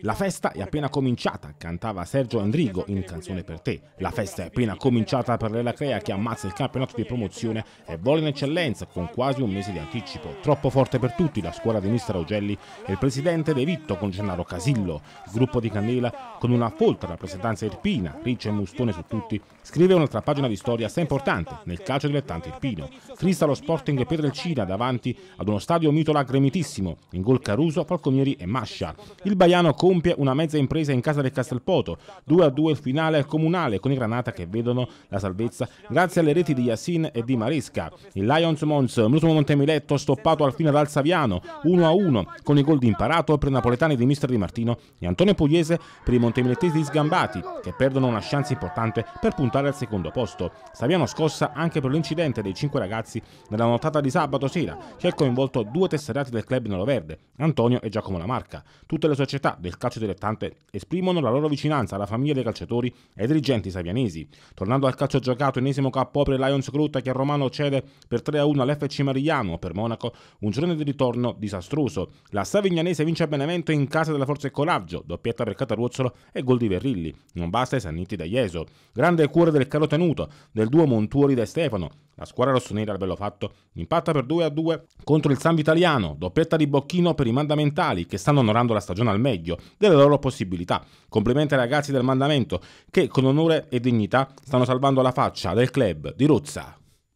La festa è appena cominciata, cantava Sergio Andrigo in Canzone per te. La festa è appena cominciata per Crea che ammazza il campionato di promozione e vola in eccellenza con quasi un mese di anticipo. Troppo forte per tutti la squadra di mister Augelli e il presidente De Vitto con Gennaro Casillo. Il gruppo di Candela con una folta rappresentanza irpina, Riccia e Mustone su tutti, scrive un'altra pagina di storia assai importante nel calcio dilettante irpino. Crista lo Sporting Pedrelcina davanti ad uno stadio mitola gremitissimo, in gol Caruso, Falconieri e Mascia. Il Baiano con compie una mezza impresa in casa del Castelpoto. 2 a 2 il finale comunale con i Granata che vedono la salvezza grazie alle reti di Yassin e di Maresca. Il Lions Mons, Mutumo Montemiletto, stoppato al fine dal Saviano 1 a 1 con i gol di imparato per i napoletani di Mister Di Martino e Antonio Pugliese per i montemilettesi Sgambati che perdono una chance importante per puntare al secondo posto. Saviano scossa anche per l'incidente dei 5 ragazzi nella nottata di sabato sera che ha coinvolto due tesserati del club Nero Verde, Antonio e Giacomo Lamarca. Tutte le società del del calcio dilettante esprimono la loro vicinanza alla famiglia dei calciatori e dirigenti savianesi. Tornando al calcio giocato, ennesimo capo per Lions Crutta che a Romano cede per 3-1 all'FC Marigliano per Monaco un giorno di ritorno disastroso. La Savignanese vince a Benevento in casa della Forza e Coraggio, doppietta per Cataruzzolo e gol di Verrilli. Non basta i Sannitti da Ieso. Grande cuore del caro tenuto, del duo Montuori da Stefano. La squadra rossonera al bello fatto impatta per 2-2 contro il San Vitaliano, doppietta di Bocchino per i mandamentali che stanno onorando la stagione al meglio delle loro possibilità. Complimenti ai ragazzi del mandamento che con onore e dignità stanno salvando la faccia del club di Ruzza.